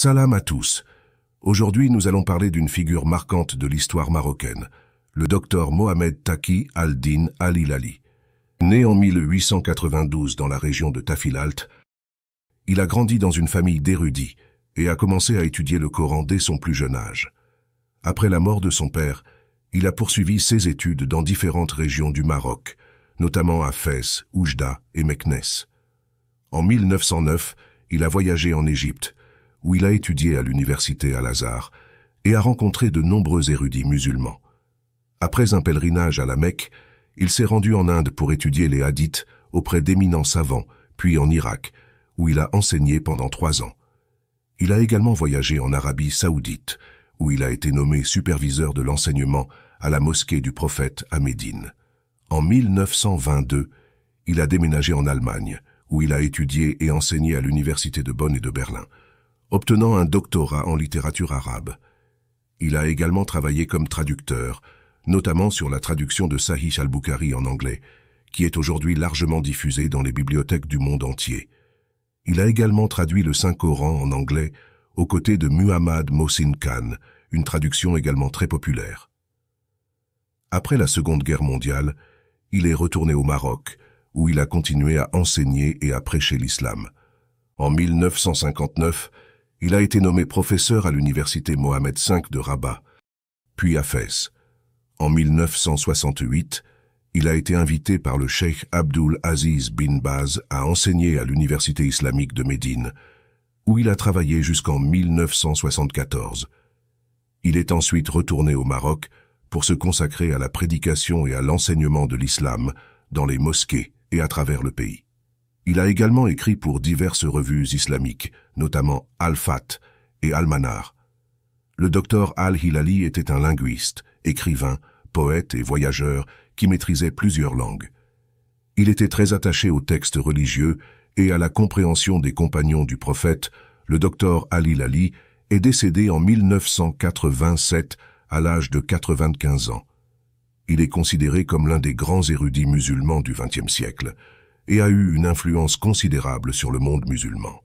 Salam à tous. Aujourd'hui, nous allons parler d'une figure marquante de l'histoire marocaine, le docteur Mohamed Taki al-Din al ilali Né en 1892 dans la région de Tafilalt, il a grandi dans une famille d'érudits et a commencé à étudier le Coran dès son plus jeune âge. Après la mort de son père, il a poursuivi ses études dans différentes régions du Maroc, notamment à Fès, Oujda et Meknès. En 1909, il a voyagé en Égypte, où il a étudié à l'université al Lazare, et a rencontré de nombreux érudits musulmans. Après un pèlerinage à la Mecque, il s'est rendu en Inde pour étudier les hadiths auprès d'éminents savants, puis en Irak, où il a enseigné pendant trois ans. Il a également voyagé en Arabie saoudite, où il a été nommé superviseur de l'enseignement à la mosquée du prophète à Médine. En 1922, il a déménagé en Allemagne, où il a étudié et enseigné à l'université de Bonn et de Berlin obtenant un doctorat en littérature arabe. Il a également travaillé comme traducteur, notamment sur la traduction de Sahih al-Bukhari en anglais, qui est aujourd'hui largement diffusée dans les bibliothèques du monde entier. Il a également traduit le Saint-Coran en anglais aux côtés de Muhammad Mohsin Khan, une traduction également très populaire. Après la Seconde Guerre mondiale, il est retourné au Maroc, où il a continué à enseigner et à prêcher l'islam. En 1959, il a été nommé professeur à l'université Mohamed V de Rabat, puis à Fès. En 1968, il a été invité par le cheikh Abdul Aziz bin Baz à enseigner à l'université islamique de Médine, où il a travaillé jusqu'en 1974. Il est ensuite retourné au Maroc pour se consacrer à la prédication et à l'enseignement de l'islam dans les mosquées et à travers le pays. Il a également écrit pour diverses revues islamiques, notamment Al-Fat et Al-Manar. Le docteur Al-Hilali était un linguiste, écrivain, poète et voyageur qui maîtrisait plusieurs langues. Il était très attaché aux textes religieux et à la compréhension des compagnons du prophète, le docteur Al-Hilali est décédé en 1987 à l'âge de 95 ans. Il est considéré comme l'un des grands érudits musulmans du XXe siècle et a eu une influence considérable sur le monde musulman.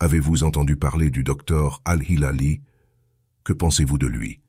Avez-vous entendu parler du docteur Al-Hilali Que pensez-vous de lui